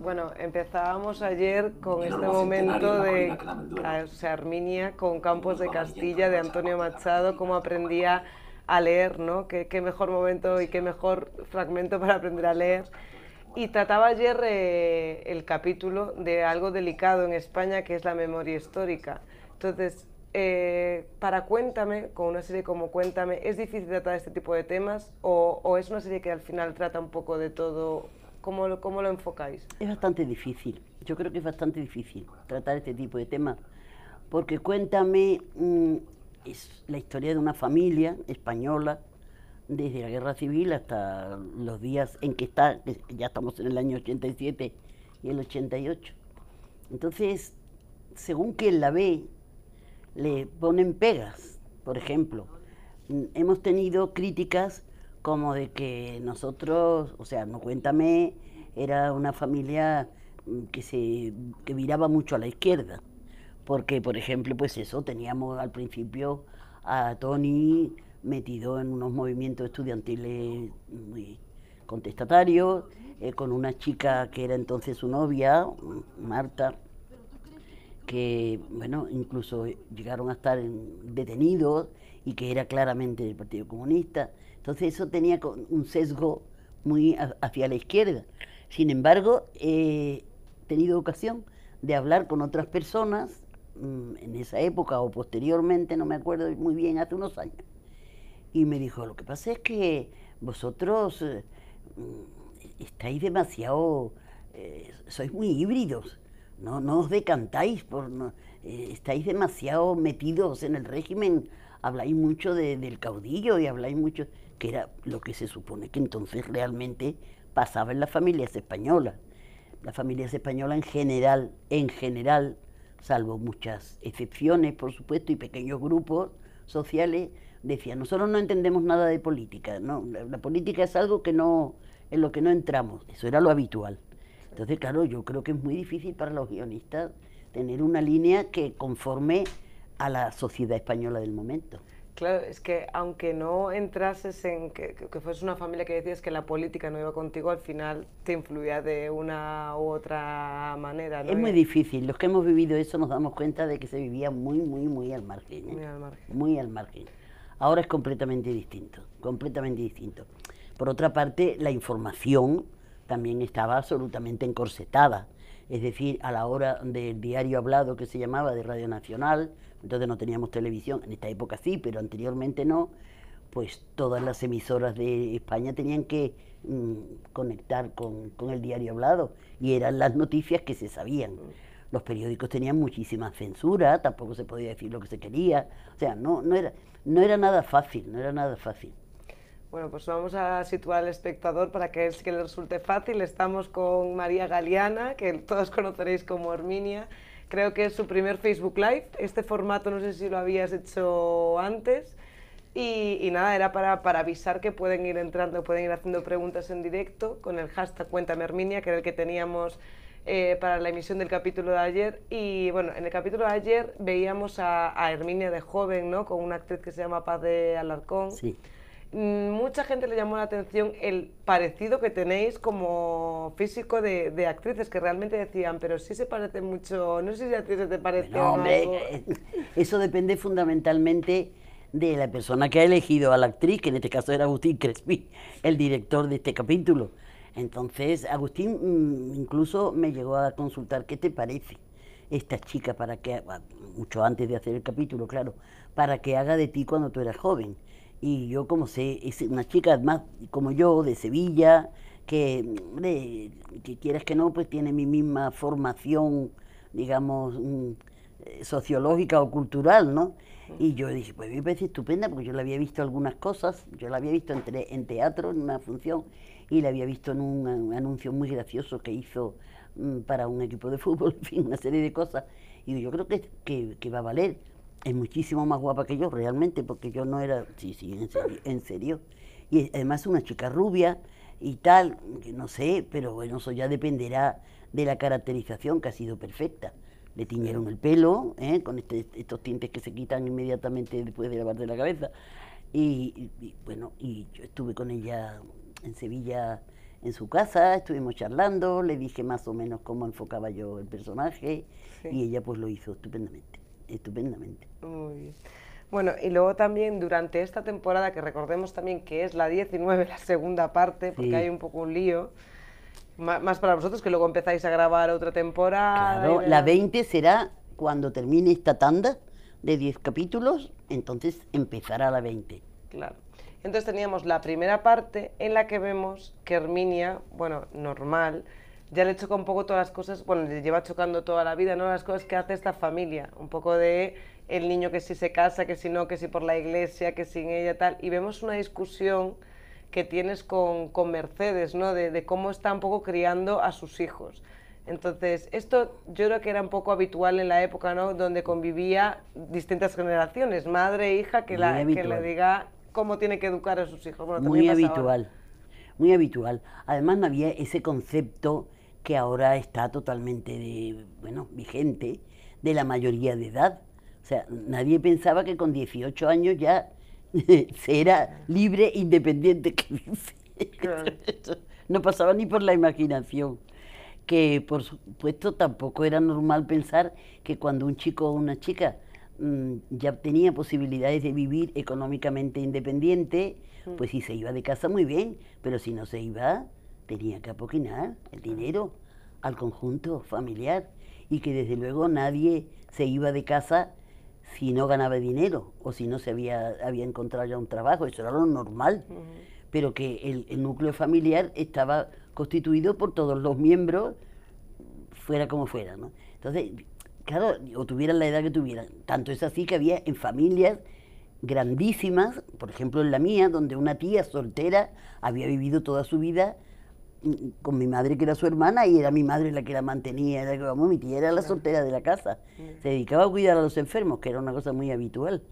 Bueno, empezábamos ayer con este momento de Arminia con Campos de Castilla de Antonio Machado, cómo aprendía a leer, ¿no? Qué, mejor momento y qué mejor fragmento para aprender a leer. Y trataba ayer eh, el capítulo de algo delicado en España que es la memoria histórica. Entonces, eh, para Cuéntame, con una serie como Cuéntame, ¿es difícil tratar este tipo de temas o, es una serie que al final trata un poco de todo? ¿Cómo lo, ¿Cómo lo enfocáis? Es bastante difícil, yo creo que es bastante difícil tratar este tipo de temas, porque Cuéntame mm, es la historia de una familia española desde la guerra civil hasta los días en que está, ya estamos en el año 87 y el 88. Entonces, según quien la ve, le ponen pegas, por ejemplo. Mm, hemos tenido críticas como de que nosotros, o sea, no cuéntame, era una familia mm, que se que viraba mucho a la izquierda, porque por ejemplo, pues eso teníamos al principio a Tony metido en unos movimientos estudiantiles muy contestatarios, eh, con una chica que era entonces su novia, mm, Marta, que, bueno, incluso llegaron a estar detenidos y que era claramente del Partido Comunista. Entonces eso tenía un sesgo muy hacia la izquierda. Sin embargo, he tenido ocasión de hablar con otras personas mm, en esa época o posteriormente, no me acuerdo muy bien, hace unos años. Y me dijo, lo que pasa es que vosotros eh, mm, estáis demasiado, eh, sois muy híbridos. No, no os decantáis, por, no, eh, estáis demasiado metidos en el régimen, habláis mucho del caudillo y habláis mucho, que era lo que se supone que entonces realmente pasaba en las familias españolas. Las familias españolas en general, en general, salvo muchas excepciones, por supuesto, y pequeños grupos sociales, decían, nosotros no entendemos nada de política, la, política es algo que no, en lo que no entramos, eso era lo habitual. Entonces, claro, yo creo que es muy difícil para los guionistas tener una línea que conforme a la sociedad española del momento. Claro, es que aunque no entrases en que, que fuese una familia que decías que la política no iba contigo, al final te influía de una u otra manera. Es muy difícil. Los que hemos vivido eso nos damos cuenta de que se vivía muy, muy, muy al margen. ¿eh? Muy al margen. Muy al margen. Ahora es completamente distinto, completamente distinto. Por otra parte, la información también estaba absolutamente encorsetada. Es decir, a la hora del diario hablado que se llamaba de Radio Nacional, entonces no teníamos televisión, en esta época sí, pero anteriormente no, pues todas las emisoras de España tenían que mm, conectar con, con, el diario hablado y eran las noticias que se sabían. Mm. Los periódicos tenían muchísima censura, tampoco se podía decir lo que se quería, o sea, no, no, era, no era nada fácil, no era nada fácil. Bueno, pues vamos a situar al espectador para que es que le resulte fácil. Estamos con María Galeana, que todos conoceréis como Herminia. Creo que es su primer Facebook Live. Este formato no sé si lo habías hecho antes. Y, nada, era para, avisar que pueden ir entrando, pueden ir haciendo preguntas en directo con el hashtag Cuéntame Herminia, que era el que teníamos eh, para la emisión del capítulo de ayer. Y bueno, en el capítulo de ayer veíamos a, a Herminia de joven, ¿no? Con una actriz que se llama Paz de Alarcón. Sí mucha gente le llamó la atención el parecido que tenéis como físico de, actrices, que realmente decían, pero sí se parece mucho, no sé si a ti se te parece eh, eso depende fundamentalmente de la persona que ha elegido a la actriz, que en este caso era Agustín Crespi, el director de este capítulo. Entonces, Agustín mm, incluso me llegó a consultar, ¿qué te parece? esta chica para que, mucho antes de hacer el capítulo, claro, para que haga de ti cuando tú eras joven. Y yo como sé, es una chica más como yo, de Sevilla, que, que quieras que no, pues tiene mi misma formación, digamos, mm, eh, sociológica o cultural, ¿no? Y yo dije, pues me parece estupenda porque yo la había visto algunas cosas, yo la había visto en, en teatro, en una función, y la había visto en un, anuncio muy gracioso que hizo mm, para un equipo de fútbol, en fin, una serie de cosas. Y yo creo que, que va a valer es muchísimo más guapa que yo realmente, porque yo no era, sí, sí, en serio, ah. Y además una chica rubia y tal, que no sé, pero bueno, eso ya dependerá de la caracterización que ha sido perfecta. Le tiñeron el pelo, ¿eh? con este, estos tintes que se quitan inmediatamente después de lavarte la cabeza. Y, bueno, y yo estuve con ella en Sevilla, en su casa, estuvimos charlando, le dije más o menos cómo enfocaba yo el personaje y ella pues lo hizo estupendamente estupendamente. Muy bien. Bueno, y luego también durante esta temporada, que recordemos también que es la 19, la segunda parte, porque hay un poco un lío, más para vosotros que luego empezáis a grabar otra temporada. la 20 será cuando termine esta tanda de 10 capítulos, entonces empezará la 20. Claro. Entonces teníamos la primera parte en la que vemos que Herminia, bueno, normal, ya le choca un poco todas las cosas, bueno, le lleva chocando toda la vida, ¿no? Las cosas que hace esta familia, un poco de el niño que si se casa, que si no, que si por la iglesia, que sin ella, tal. Y vemos una discusión que tienes con, Mercedes, ¿no? De, cómo está un poco criando a sus hijos. Entonces, esto yo creo que era un poco habitual en la época, ¿no? Donde convivía distintas generaciones, madre e hija, que, la, le diga cómo tiene que educar a sus hijos. Muy habitual. Muy habitual. Además, no había ese concepto que ahora está totalmente de, bueno, vigente de la mayoría de edad. O sea, nadie pensaba que con 18 años ya se era libre, independiente. no pasaba ni por la imaginación. Que por supuesto tampoco era normal pensar que cuando un chico o una chica mm, ya tenía posibilidades de vivir económicamente independiente, mm. pues si se iba de casa muy bien, pero si no se iba, tenía que apoquinar el dinero al conjunto familiar y que desde luego nadie se iba de casa si no ganaba dinero o si no se había, había encontrado ya un trabajo, eso era lo normal, pero que el, el, núcleo familiar estaba constituido por todos los miembros, fuera como fuera. ¿no? Entonces, claro, o tuvieran la edad que tuvieran. Tanto es así que había en familias grandísimas, por ejemplo en la mía, donde una tía soltera había vivido toda su vida con mi madre que era su hermana y era mi madre la que la mantenía, era como mi tía era la soltera de la casa. Mm. Se dedicaba a cuidar a los enfermos, que era una cosa muy habitual,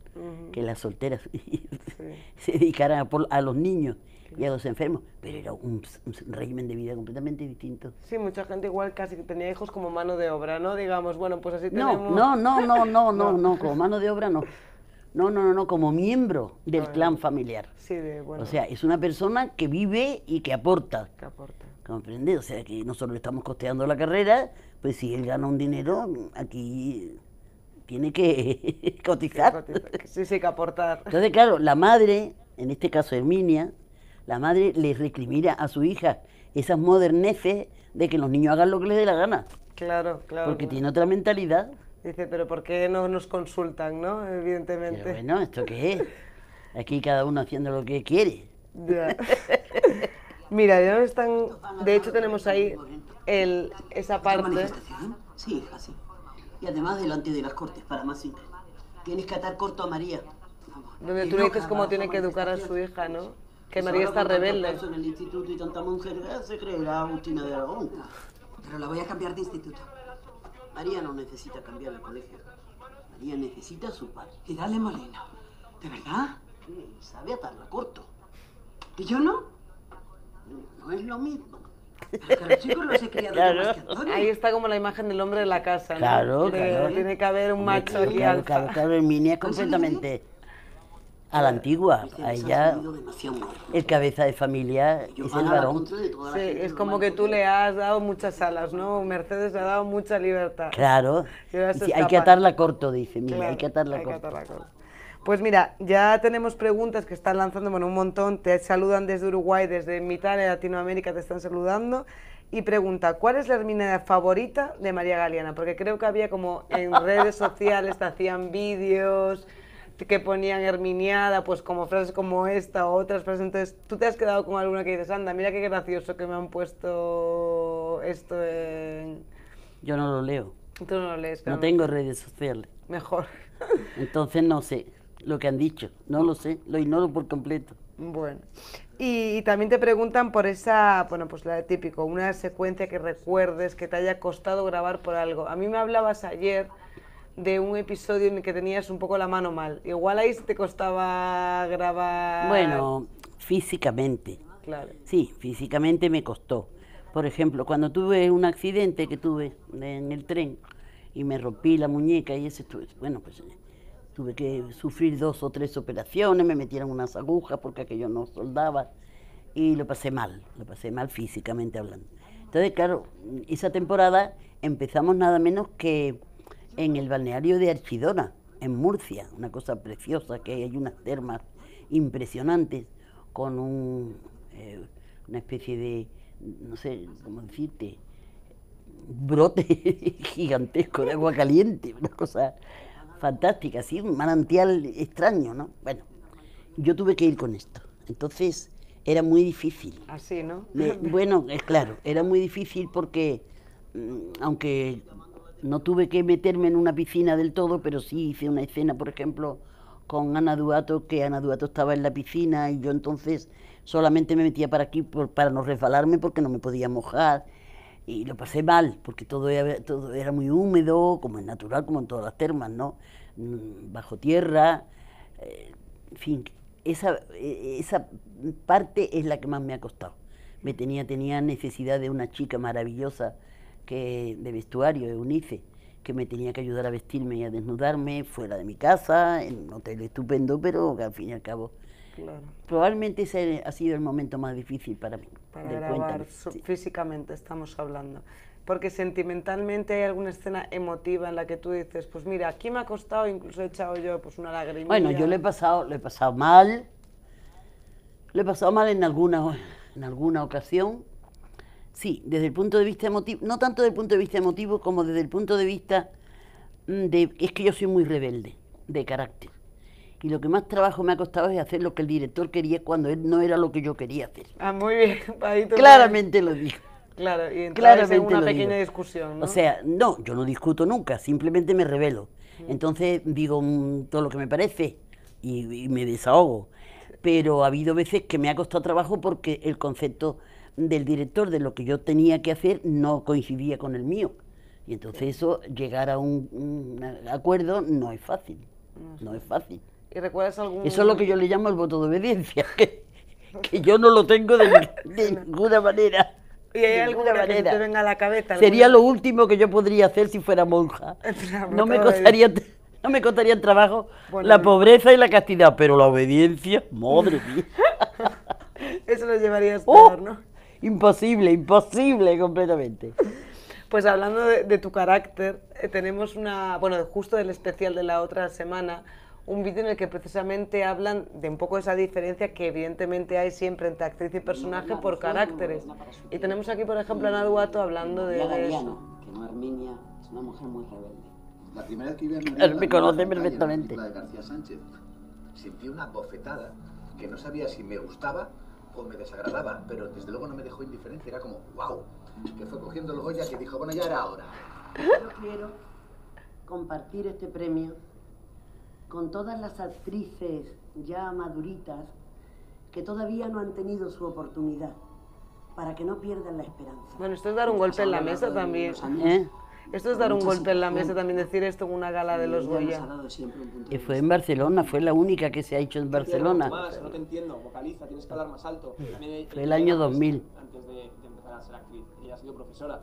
que las solteras se dedicaran a, por, a los niños y a los enfermos, pero era un, régimen de vida completamente distinto. Sí, mucha gente igual casi que tenía hijos como mano de obra, ¿no? Digamos, bueno, pues así tenemos... no, no, no, no, no, no, no como mano de obra no. No, no, no, no, como miembro del ah, clan familiar. Sí, bueno. O sea, es una persona que vive y que aporta. Que aporta. ¿Comprende? O sea, que nosotros le estamos costeando la carrera, pues si él gana un dinero, aquí tiene que cotizar. Sí, sí, que aportar. Entonces, claro, la madre, en este caso Herminia, la madre le recrimina a su hija esas moderneces de que los niños hagan lo que les dé la gana. Claro, claro. Porque tiene otra mentalidad. Dice, pero ¿por qué no nos consultan, no? Evidentemente. bueno, ¿esto qué es? Aquí cada uno haciendo lo que quiere. Mira, ya no están... De hecho, tenemos ahí el, esa parte... Sí, hija, sí. Y además delante de las cortes, para más simple. Tienes que atar corto a María. Donde tú dices cómo tiene que educar a su hija, ¿no? Que María está rebelde. En el instituto y tanta mujer se creerá Agustina de Aragón. Pero la voy a cambiar de instituto. María no necesita cambiar de colegio. María necesita su padre. Y dale, Molino. ¿De verdad? Sí, sabe atarla corto. ¿Y yo no? No es lo mismo. Pero los he criado claro. Ahí está como la imagen del hombre de la casa. ¿no? Claro, claro. Tiene que haber un macho aquí claro, claro, claro, claro, completamente a la antigua. ella el cabeza de familia es el varón. es como que tú le has dado muchas alas, ¿no? Mercedes le ha dado mucha libertad. Claro. hay que atarla corto, dice. Mira, hay que atarla corto. Pues mira, ya tenemos preguntas que están lanzando, bueno, un montón. Te saludan desde Uruguay, desde mitad Latinoamérica te están saludando. Y pregunta, ¿cuál es la hermina favorita de María Galeana? Porque creo que había como en redes sociales te hacían vídeos que ponían herminiada, pues como frases como esta o otras frases. Entonces, tú te has quedado con alguna que dices, anda, mira qué gracioso que me han puesto esto en... Yo no lo leo. Tú no lo lees. No tengo redes sociales. Mejor. Entonces no sé lo que han dicho, no lo sé, lo ignoro por completo. Bueno. Y, también te preguntan por esa, bueno, pues la de típico, una secuencia que recuerdes, que te haya costado grabar por algo. A mí me hablabas ayer de un episodio en el que tenías un poco la mano mal. Igual ahí te costaba grabar. Bueno, físicamente. Claro. Sí, físicamente me costó. Por ejemplo, cuando tuve un accidente que tuve en el tren y me rompí la muñeca y ese bueno, pues eh, tuve que sufrir dos o tres operaciones, me metieron unas agujas porque aquello no soldaba y lo pasé mal, lo pasé mal físicamente hablando. Entonces, claro, esa temporada empezamos nada menos que en el balneario de Archidona, en Murcia, una cosa preciosa, que hay unas termas impresionantes con un, eh, una especie de, no sé cómo decirte, brote gigantesco de agua caliente, una cosa fantástica, así, un manantial extraño, ¿no? Bueno, yo tuve que ir con esto. Entonces, era muy difícil. Así, ¿no? bueno, es claro, era muy difícil porque, mm, aunque no tuve que meterme en una piscina del todo, pero sí hice una escena, por ejemplo, con Ana Duato, que Ana Duato estaba en la piscina y yo entonces solamente me metía para aquí para no resbalarme porque no me podía mojar. Y lo pasé mal, porque todo era, todo era muy húmedo, como es natural, como en todas las termas, ¿no? Mm, bajo tierra, eh, en fin, esa, e, esa parte es la que más me ha costado. Me tenía, tenía necesidad de una chica maravillosa que, de vestuario, de Eunice, que me tenía que ayudar a vestirme y a desnudarme fuera de mi casa, en un hotel estupendo, pero que al fin y al cabo. Claro. Probablemente ese ha sido el momento más difícil para mí. Para grabar, físicamente estamos hablando. Porque sentimentalmente hay alguna escena emotiva en la que tú dices, pues mira, aquí me ha costado, incluso he echado yo pues una lágrima Bueno, yo le he pasado, le he pasado mal, le he pasado mal en alguna, en alguna ocasión, Sí, desde el punto de vista emotivo, no tanto desde el punto de vista emotivo como desde el punto de vista mm, de, es que yo soy muy rebelde, de carácter. Y lo que más trabajo me ha costado es hacer lo que el director quería cuando él no era lo que yo quería hacer. Ah, muy bien, Claramente lo digo. Claro, y entonces en una pequeña discusión, ¿no? O sea, no, yo no discuto nunca, simplemente me revelo. Entonces digo mm, todo lo que me parece y me desahogo. Pero ha habido veces que me ha costado trabajo porque el concepto del director de lo que yo tenía que hacer no coincidía con el mío. Y entonces eso, llegar a un, acuerdo no es fácil, no, es fácil. ¿Y recuerdas algún...? Eso es lo que yo le llamo el voto de obediencia, que, yo no lo tengo de, ninguna manera. hay alguna manera. la cabeza? Sería lo último que yo podría hacer si fuera monja. No me costaría... No me el trabajo la pobreza y la castidad, pero la obediencia, madre mía. Eso lo llevarías a ¡Oh! ¿no? imposible, imposible completamente. Pues hablando de, tu carácter, eh, tenemos una, bueno, justo del especial de la otra semana, un vídeo en el que precisamente hablan de un poco esa diferencia que evidentemente hay siempre entre actriz y personaje por caracteres. Y tenemos aquí, por ejemplo, a Naduato hablando de, de que no es una mujer muy rebelde. La primera que a me perfectamente. La Sentí una bofetada que no sabía si me gustaba me desagradaba, pero desde luego no me dejó indiferencia, era como, wow, que fue cogiendo los olla que dijo, bueno, ya era hora. Yo quiero compartir este premio con todas las actrices ya maduritas que todavía no han tenido su oportunidad, para que no pierdan la esperanza. Bueno, esto es dar un golpe en la mesa también. Esto es ah, dar un golpe en la mesa también decir esto en una gala de los Goya. Y fue en Barcelona, fue la única que se ha hecho en Barcelona. no te entiendo, vocaliza, tienes que hablar más alto. fue el año 2000. Antes de, empezar a ser actriz, ella ha sido profesora.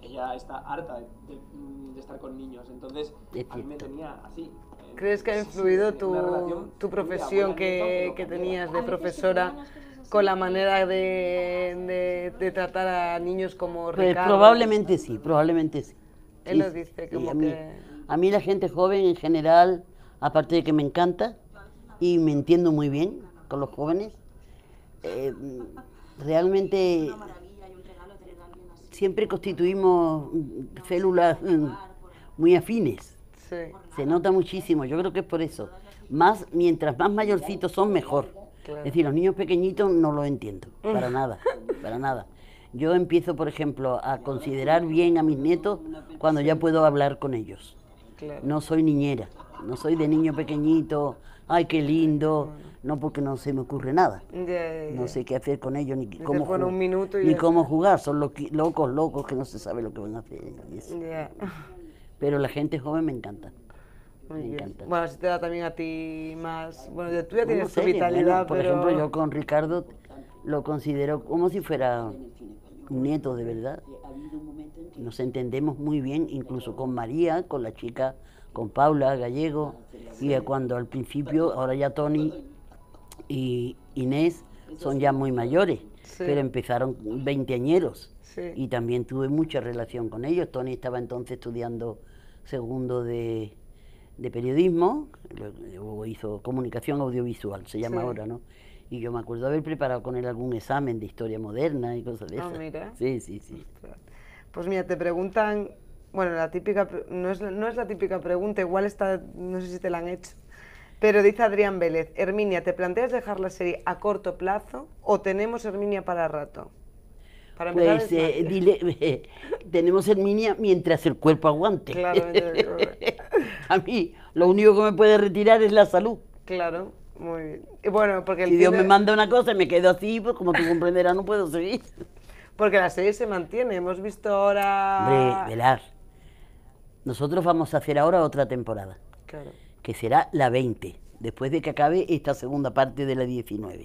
Ella está harta de, estar con niños, entonces a mí me tenía así. ¿Crees que ha influido tu, profesión que, tenías de profesora? con la manera de, tratar a niños como pues Ricardo. probablemente sí, probablemente sí. Él lo dice como a mí, que... A mí la gente joven en general, aparte de que me encanta y me entiendo muy bien con los jóvenes, eh, realmente siempre constituimos células mm, muy afines. Se nota muchísimo, yo creo que es por eso. Más, mientras más mayorcitos son, mejor. Es decir, los niños pequeñitos no lo entiendo, para mm. nada, para nada. Yo empiezo, por ejemplo, a considerar bien a mis nietos cuando ya puedo hablar con ellos. No soy niñera, no soy de niño pequeñito, ay, qué lindo, no porque no se me ocurre nada. No sé qué hacer con ellos, ni cómo, jugar, son locos, locos que no se sabe lo que van a hacer. Pero la gente joven me encanta. Bueno, si te da también a ti más. Bueno, tú ya tienes vitalidad. por ejemplo, yo con Ricardo lo considero como si fuera nieto de verdad. Nos entendemos muy bien, incluso con María, con la chica, con Paula Gallego, y cuando al principio, ahora ya Tony y Inés son ya muy mayores, pero empezaron veinteañeros. Sí. Y también tuve mucha relación con ellos. Tony estaba entonces estudiando segundo de, periodismo, luego hizo comunicación audiovisual, se llama ahora, ¿no? Y yo me acuerdo haber preparado con él algún examen de historia moderna y cosas de ah, esas. mira. Sí, sí, sí. Pues mira, te preguntan, bueno, la típica, no es, no es la típica pregunta, igual está, no sé si te la han hecho, pero dice Adrián Vélez, Herminia, ¿te planteas dejar la serie a corto plazo o tenemos Herminia para rato? Para pues eh, tenemos Herminia mientras el cuerpo aguante. a mí lo único que me puede retirar es la salud. Claro. Muy bien. Y bueno, porque Dios me manda una cosa y me quedo así, pues como tú comprenderás, no puedo seguir. Porque la serie se mantiene. Hemos visto ahora. velar. Nosotros vamos a hacer ahora otra temporada. Claro. Que será la 20, después de que acabe esta segunda parte de la 19. Mm.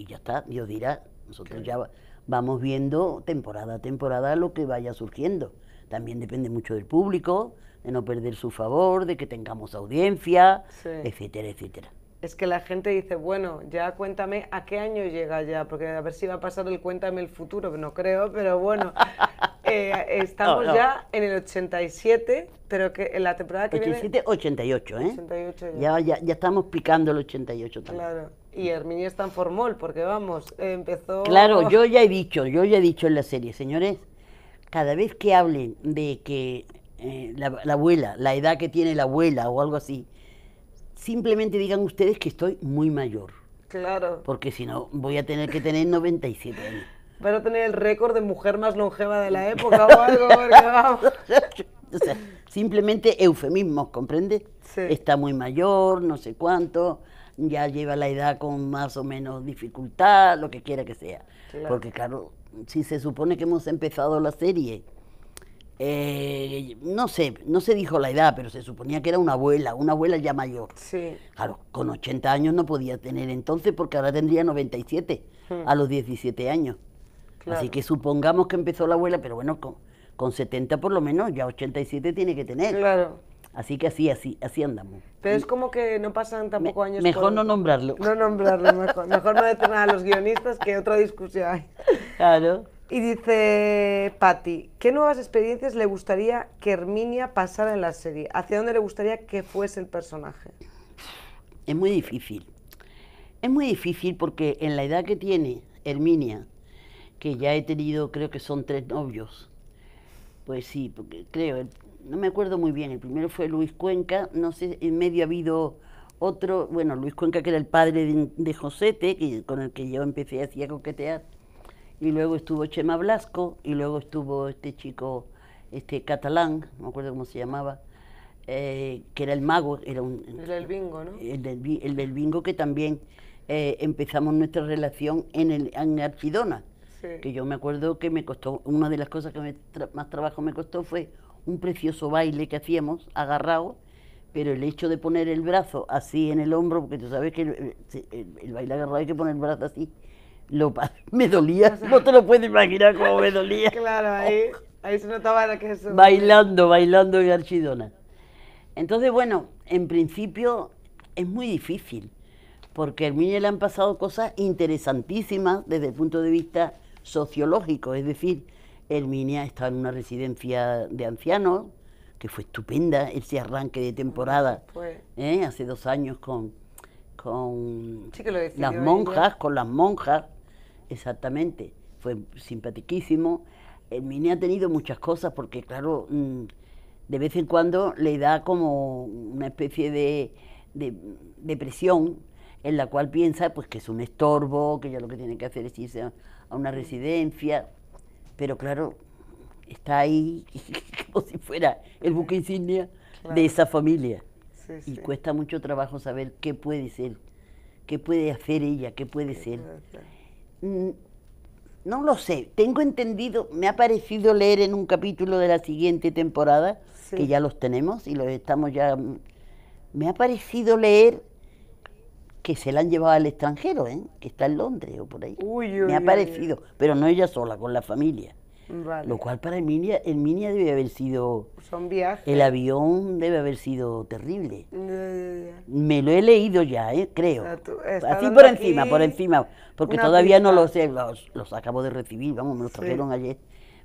Y ya está, Dios dirá. Nosotros ya vamos viendo temporada a temporada lo que vaya surgiendo. También depende mucho del público, de no perder su favor, de que tengamos audiencia, etcétera, etcétera es que la gente dice, bueno, ya cuéntame a qué año llega ya, porque a ver si va a pasar el cuéntame el futuro, no creo, pero bueno, eh, estamos ya en el 87, pero que en la temporada que 87, 88, ¿eh? 88 ya. Ya, estamos picando el 88 también. Claro, y Herminia está en formol, porque vamos, empezó... Claro, yo ya he dicho, yo ya he dicho en la serie, señores, cada vez que hablen de que eh, la abuela, la edad que tiene la abuela o algo así, simplemente digan ustedes que estoy muy mayor. Claro. Porque si no, voy a tener que tener 97 años. Van a tener el récord de mujer más longeva de la época o algo, vamos. simplemente eufemismos, ¿comprende? Está muy mayor, no sé cuánto, ya lleva la edad con más o menos dificultad, lo que quiera que sea. Porque claro, si se supone que hemos empezado la serie eh, no sé, no se dijo la edad, pero se suponía que era una abuela, una abuela ya mayor. Sí. Claro, con 80 años no podía tener entonces, porque ahora tendría 97, hmm. a los 17 años. Así que supongamos que empezó la abuela, pero bueno, con, con 70 por lo menos, ya 87 tiene que tener. Claro. Así que así, así, así andamos. Pero es como que no pasan tampoco años. Mejor no nombrarlo. No nombrarlo, mejor. no detener a los guionistas que otra discusión hay. Claro. Y dice Patti, ¿qué nuevas experiencias le gustaría que Herminia pasara en la serie? ¿Hacia dónde le gustaría que fuese el personaje? Es muy difícil. Es muy difícil porque en la edad que tiene Herminia, que ya he tenido, creo que son tres novios, pues sí, porque creo, no me acuerdo muy bien, el primero fue Luis Cuenca, no sé, en medio ha habido otro, bueno, Luis Cuenca que era el padre de, Josete, que, con el que yo empecé a coquetear y luego estuvo Chema Blasco, y luego estuvo este chico este catalán, no me acuerdo cómo se llamaba, eh, que era el mago. Era un, el del bingo, ¿no? El del, bingo que también eh, empezamos nuestra relación en, el, en Archidona. Que yo me acuerdo que me costó, una de las cosas que más trabajo me costó fue un precioso baile que hacíamos, agarrado, pero el hecho de poner el brazo así en el hombro, porque tú sabes que el baile agarrado hay que poner el brazo así, me dolía, no te lo puedes imaginar cómo me dolía. Claro, ahí, se notaba la que Bailando, bailando en Archidona. Entonces, bueno, en principio es muy difícil, porque a Herminia le han pasado cosas interesantísimas desde el punto de vista sociológico, es decir, Herminia estaba en una residencia de ancianos, que fue estupenda ese arranque de temporada, ah, ¿eh? hace dos años con, con las monjas, con las monjas, Exactamente, fue simpaticísimo. El eh, mini ha tenido muchas cosas porque, claro, mm, de vez en cuando le da como una especie de, depresión en la cual piensa pues que es un estorbo, que ya lo que tiene que hacer es irse a una residencia, pero claro, está ahí como si fuera el buque insignia de esa familia. y cuesta mucho trabajo saber qué puede ser, qué puede hacer ella, qué puede ser. Mm, no lo sé, tengo entendido, me ha parecido leer en un capítulo de la siguiente temporada, que ya los tenemos y los estamos ya... Mm, me ha parecido leer que se la han llevado al extranjero, ¿eh? que está en Londres o por ahí. me ha parecido, pero no ella sola, con la familia. Lo cual para Herminia debe haber sido... Son viajes. El avión debe haber sido terrible. Me lo he leído ya, ¿eh? creo. Así por encima, por encima, porque todavía no lo sé, los, los, acabo de recibir, vamos, me los trajeron ayer.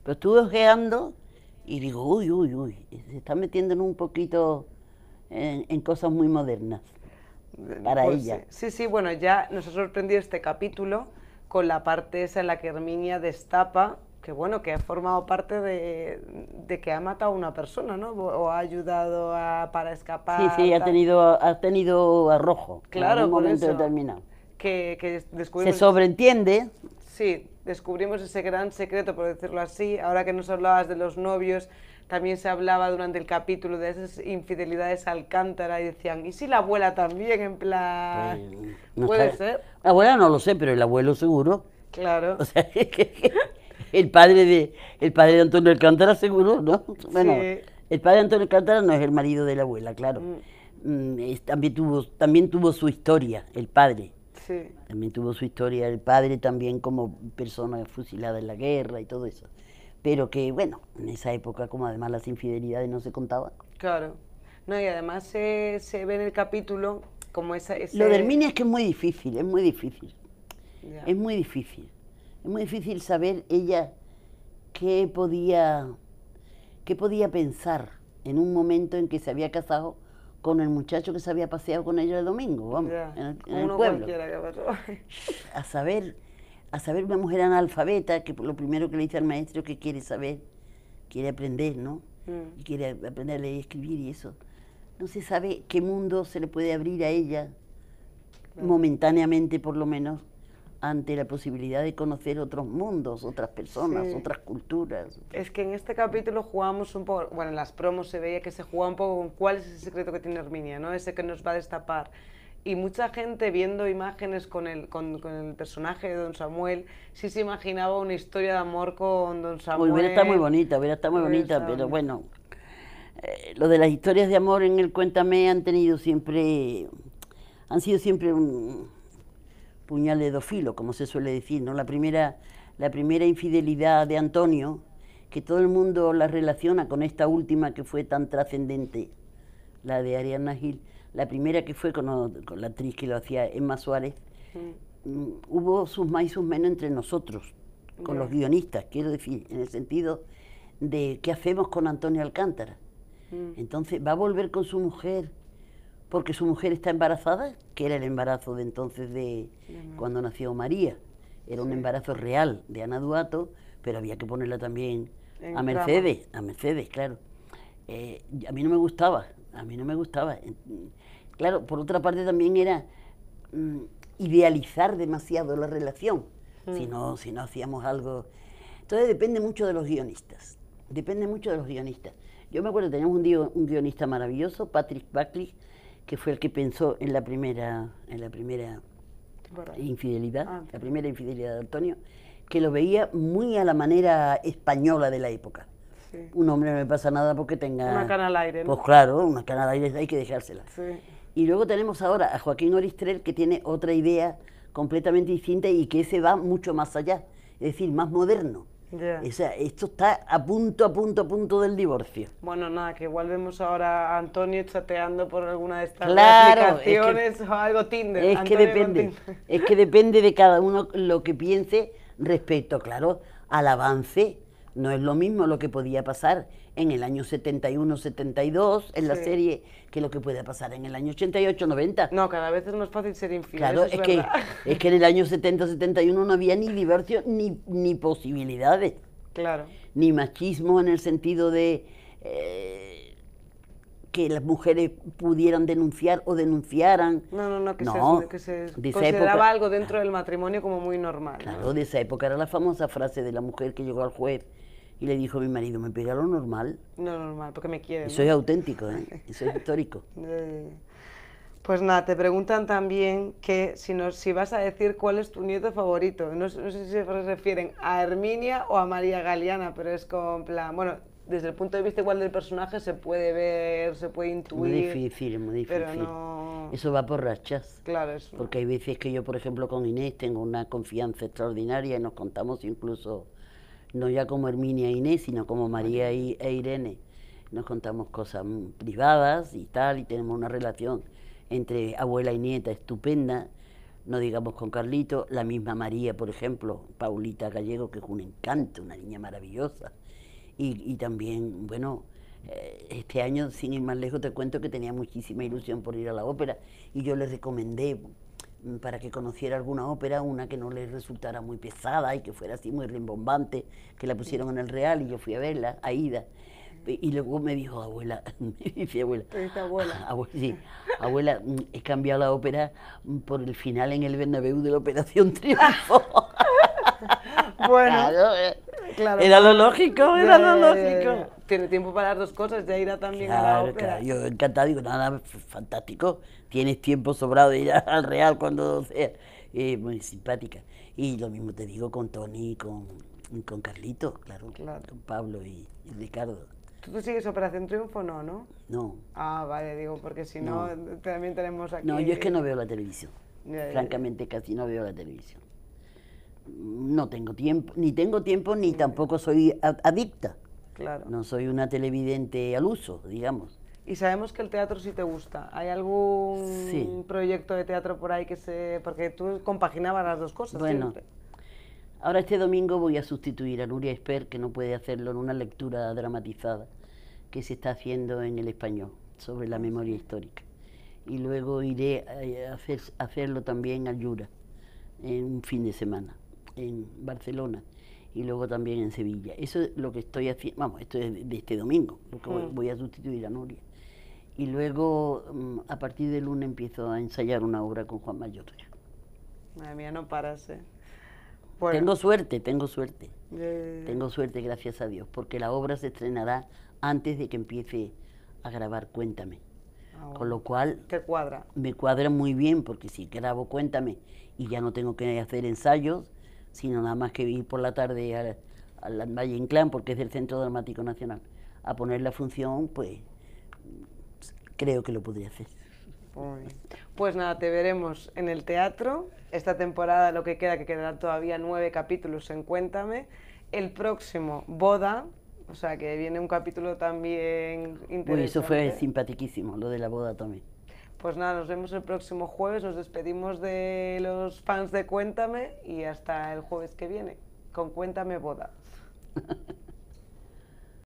Pero estuve ojeando y digo, uy, uy, uy, se está metiendo en un poquito en, cosas muy modernas para pues ella. Sí, sí, bueno, ya nos ha sorprendido este capítulo con la parte esa en la que Herminia destapa que bueno, que ha formado parte de, que ha matado a una persona, ¿no? O ha ayudado a, para escapar. Sí, sí, ha tenido, ha tenido arrojo claro, en un momento determinado. Que, descubrimos... Se sobreentiende. Sí, descubrimos ese gran secreto, por decirlo así. Ahora que nos hablabas de los novios, también se hablaba durante el capítulo de esas infidelidades Alcántara y decían, ¿y si la abuela también? En plan, pues, ¿puede ser? La abuela no lo sé, pero el abuelo seguro. Claro. O sea, el padre de el padre de Antonio Alcántara seguro, ¿no? Bueno, el padre de Antonio Alcántara no es el marido de la abuela, claro. Mm. Mm, también tuvo también tuvo su historia el padre. También tuvo su historia el padre también como persona fusilada en la guerra y todo eso. Pero que bueno, en esa época como además las infidelidades no se contaban. Claro. No, y además se, ve en el capítulo como esa... Lo de Herminia es que es muy difícil, es muy difícil. Es muy difícil. Es muy difícil saber ella qué podía, qué podía pensar en un momento en que se había casado con el muchacho que se había paseado con ella el domingo, vamos, en el, a saber, a saber una mujer analfabeta que lo primero que le dice al maestro es que quiere saber, quiere aprender, ¿no? Mm. Y quiere aprender a leer y escribir y eso. No se sabe qué mundo se le puede abrir a ella, momentáneamente por lo menos, ante la posibilidad de conocer otros mundos, otras personas, otras culturas. Es que en este capítulo jugamos un poco, bueno, en las promos se veía que se jugaba un poco con cuál es el secreto que tiene Herminia, ¿no? Ese que nos va a destapar. Y mucha gente viendo imágenes con el, con, el personaje de Don Samuel, sí se imaginaba una historia de amor con Don Samuel. Hubiera estado muy bonita, hubiera estado muy bonita, pero bueno. Eh, lo de las historias de amor en el Cuéntame han tenido siempre, han sido siempre un, puñal de dos como se suele decir, ¿no? La primera, la primera infidelidad de Antonio, que todo el mundo la relaciona con esta última que fue tan trascendente, la de Ariana Gil, la primera que fue con, la actriz que lo hacía Emma Suárez, mm, hubo sus más y sus menos entre nosotros, con los guionistas, quiero decir, en el sentido de qué hacemos con Antonio Alcántara. Mm. Entonces va a volver con su mujer porque su mujer está embarazada, que era el embarazo de entonces de cuando nació María. Era un embarazo real de Ana Duato, pero había que ponerla también a Mercedes, a Mercedes, claro. Eh, a mí no me gustaba, a mí no me gustaba. Claro, por otra parte también era mm, idealizar demasiado la relación, mm. si, no, si no hacíamos algo. Entonces depende mucho de los guionistas, depende mucho de los guionistas. Yo me acuerdo, teníamos un guionista maravilloso, Patrick Buckley, que fue el que pensó en la primera, en la primera infidelidad, ah. la primera infidelidad de Antonio, que lo veía muy a la manera española de la época. Un hombre no le pasa nada porque tenga... Una cana al aire. Pues claro, una cana al aire hay que dejársela. Y luego tenemos ahora a Joaquín Oristrel que tiene otra idea completamente distinta y que se va mucho más allá, es decir, más moderno. O sea, esto está a punto, a punto, a punto del divorcio. Bueno, nada, que igual vemos ahora a Antonio chateando por alguna de estas aplicaciones o algo Tinder. Es que depende, es que depende de cada uno lo que piense respecto, claro, al avance. No es lo mismo lo que podía pasar en el año 71-72, en la serie, que lo que puede pasar en el año 88-90. No, cada vez es más fácil ser infiel. Claro, es, que, es que en el año 70-71 no había ni diversión, ni, ni posibilidades. Claro. Ni machismo en el sentido de eh, que las mujeres pudieran denunciar o denunciaran. No, no, no, que se, que consideraba algo dentro del matrimonio como muy normal. Claro, de esa época era la famosa frase de la mujer que llegó al juez y le dijo a mi marido, ¿me pega lo normal? No, normal, porque me quiere. Soy auténtico, ¿eh? soy histórico. Pues nada, te preguntan también que si, si vas a decir cuál es tu nieto favorito. No, sé si se refieren a Herminia o a María Galeana, pero es como plan. Bueno, desde el punto de vista igual del personaje se puede ver, se puede intuir. Muy difícil, muy difícil. Eso va por rachas. Claro, eso. Porque hay veces que yo, por ejemplo, con Inés tengo una confianza extraordinaria y nos contamos incluso no ya como Herminia e Inés, sino como María e Irene. Nos contamos cosas privadas y tal, y tenemos una relación entre abuela y nieta estupenda, no digamos con Carlito, la misma María, por ejemplo, Paulita Gallego, que es un encanto, una niña maravillosa. Y, también, bueno, eh, este año, sin ir más lejos, te cuento que tenía muchísima ilusión por ir a la ópera y yo le recomendé para que conociera alguna ópera, una que no le resultara muy pesada y que fuera así muy rimbombante, que la pusieron en el Real y yo fui a verla, a Ida. Y luego me dijo, abuela, me dice abuela, abuela? Ah, abuela, sí, abuela, mm, he cambiado la ópera mm, por el final en el Bernabéu de la Operación Triunfo. bueno, eh. claro, Era lo lógico, era lo lógico tiene tiempo para las dos cosas, ¿De irá también a la ópera. Claro. Yo encantado, digo, nada, fantástico, tienes tiempo sobrado de ir al Real cuando sea. Eh, muy simpática. Y lo mismo te digo con Tony, con, con Carlito, claro, con Pablo y, Ricardo. ¿Tú sigues Operación Triunfo no, no? No. Ah, vale, digo, porque si no, también tenemos aquí... No, yo es que no veo la televisión. Francamente, casi no veo la televisión. No tengo tiempo, ni tengo tiempo, ni mm. tampoco soy adicta. No soy una televidente al uso, digamos. Y sabemos que el teatro sí te gusta. ¿Hay algún proyecto de teatro por ahí que se...? Porque tú compaginabas las dos cosas. Bueno, ahora este domingo voy a sustituir a Nuria Esper, que no puede hacerlo en una lectura dramatizada que se está haciendo en el español sobre la ah, memoria histórica. Y luego iré a eh, hacer, hacerlo también al Jura, en un fin de semana, en Barcelona y luego también en Sevilla. Eso es lo que estoy haciendo, vamos, esto es de este domingo, porque mm. voy a sustituir a Nuria. Y luego, mm, a partir de lunes, empiezo a ensayar una obra con Juan Mayor. Madre mía, no para ¿eh? Tengo suerte, tengo suerte. Tengo suerte, gracias a Dios, porque la obra se estrenará antes de que empiece a grabar Cuéntame. Ah, con lo cual... Te cuadra. Me cuadra muy bien, porque si grabo Cuéntame y ya no tengo que hacer ensayos, sino nada más que ir por la tarde al, la Valle Inclán, porque es del Centro Dramático Nacional, a poner la función, pues creo que lo podría hacer. Pues nada, te veremos en el teatro. Esta temporada lo que queda, que quedarán todavía nueve capítulos en Cuéntame. El próximo, Boda. O sea que viene un capítulo también interesante. Uy, eso fue simpaticísimo, lo de la boda también. Pues nada, nos vemos el próximo jueves, nos despedimos de los fans de Cuéntame y hasta el jueves que viene, con Cuéntame Boda.